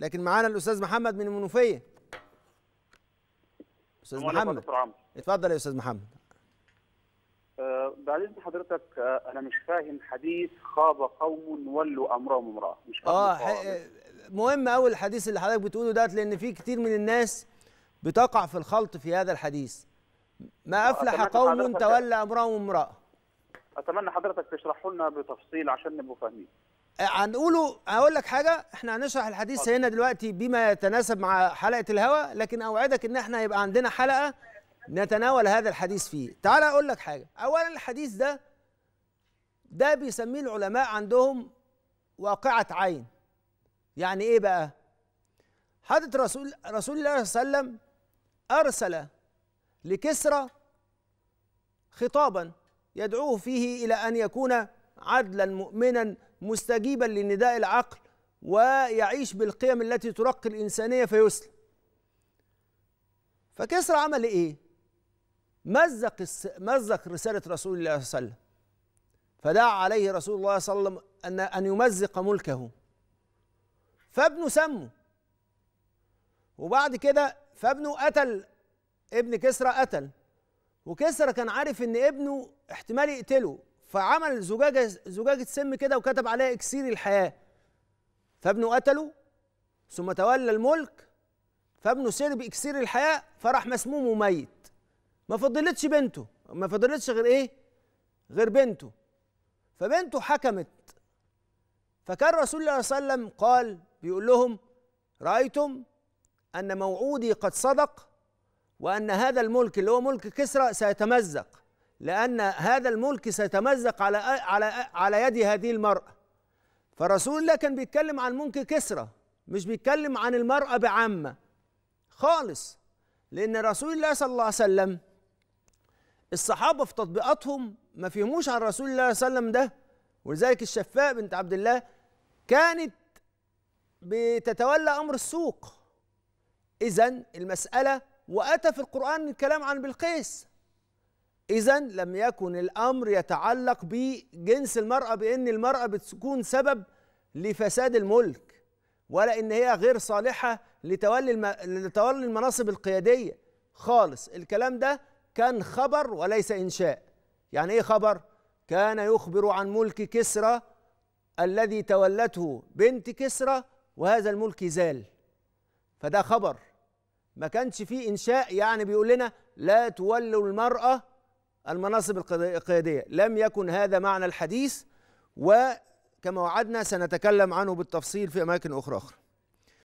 لكن معانا الاستاذ محمد من المنوفيه استاذ محمد اتفضل يا استاذ محمد آه، بعد اذن حضرتك آه، انا مش فاهم حديث خاب قوم ولوا امرهم امراه مش فاهم اه, آه، مهم قوي الحديث اللي حضرتك بتقوله ده لان في كتير من الناس بتقع في الخلط في هذا الحديث ما افلح قوم تولى امرهم امراه اتمنى حضرتك تشرحه لنا بتفصيل عشان نبقى فاهمين هنقوله هقول لك حاجه احنا هنشرح الحديث هنا دلوقتي بما يتناسب مع حلقه الهوا لكن اوعدك ان احنا هيبقى عندنا حلقه نتناول هذا الحديث فيه تعال اقول لك حاجه اولا الحديث ده ده بيسميه العلماء عندهم واقعه عين يعني ايه بقى حضرة رسول رسول الله صلى الله عليه وسلم ارسل لكسرى خطابا يدعوه فيه الى ان يكون عدلا مؤمنا مستجيبا لنداء العقل ويعيش بالقيم التي ترقي الإنسانية فيسلم فكسرى عمل إيه؟ مزق مزق رسالة رسول الله صلى الله عليه وسلم فدعا عليه رسول الله صلى الله عليه وسلم أن أن يمزق ملكه فابنه سمه وبعد كده فابنه قتل ابن كسرى قتل وكسرى كان عارف ان ابنه احتمال يقتله فعمل زجاجه زجاجه سم كده وكتب عليها اكسير الحياه فابنه قتله ثم تولى الملك فابنه سير باكسير الحياه فراح مسموم وميت ما فضلتش بنته ما فضلتش غير ايه غير بنته فبنته حكمت فكان رسول الله صلى الله عليه وسلم قال بيقول لهم رايتم ان موعودي قد صدق وان هذا الملك اللي هو ملك كسرى سيتمزق لأن هذا الملك سيتمزق على على على يد هذه المرأة فرسول الله كان بيتكلم عن ملك كسرى مش بيتكلم عن المرأة بعامة خالص لأن رسول الله صلى الله عليه وسلم الصحابة في تطبيقاتهم ما فهموش عن رسول الله صلى الله عليه وسلم ده ولذلك الشفاء بنت عبد الله كانت بتتولى أمر السوق إذا المسألة وأتى في القرآن الكلام عن بلقيس إذا لم يكن الأمر يتعلق بجنس المرأة بأن المرأة بتكون سبب لفساد الملك ولا إن هي غير صالحة لتولي الم... لتولي المناصب القيادية خالص الكلام ده كان خبر وليس إنشاء يعني إيه خبر؟ كان يخبر عن ملك كسرى الذي تولته بنت كسرى وهذا الملك زال فده خبر ما كانش فيه إنشاء يعني بيقول لنا لا تولوا المرأة المناصب القيادية لم يكن هذا معنى الحديث وكما وعدنا سنتكلم عنه بالتفصيل في أماكن أخرى, أخرى.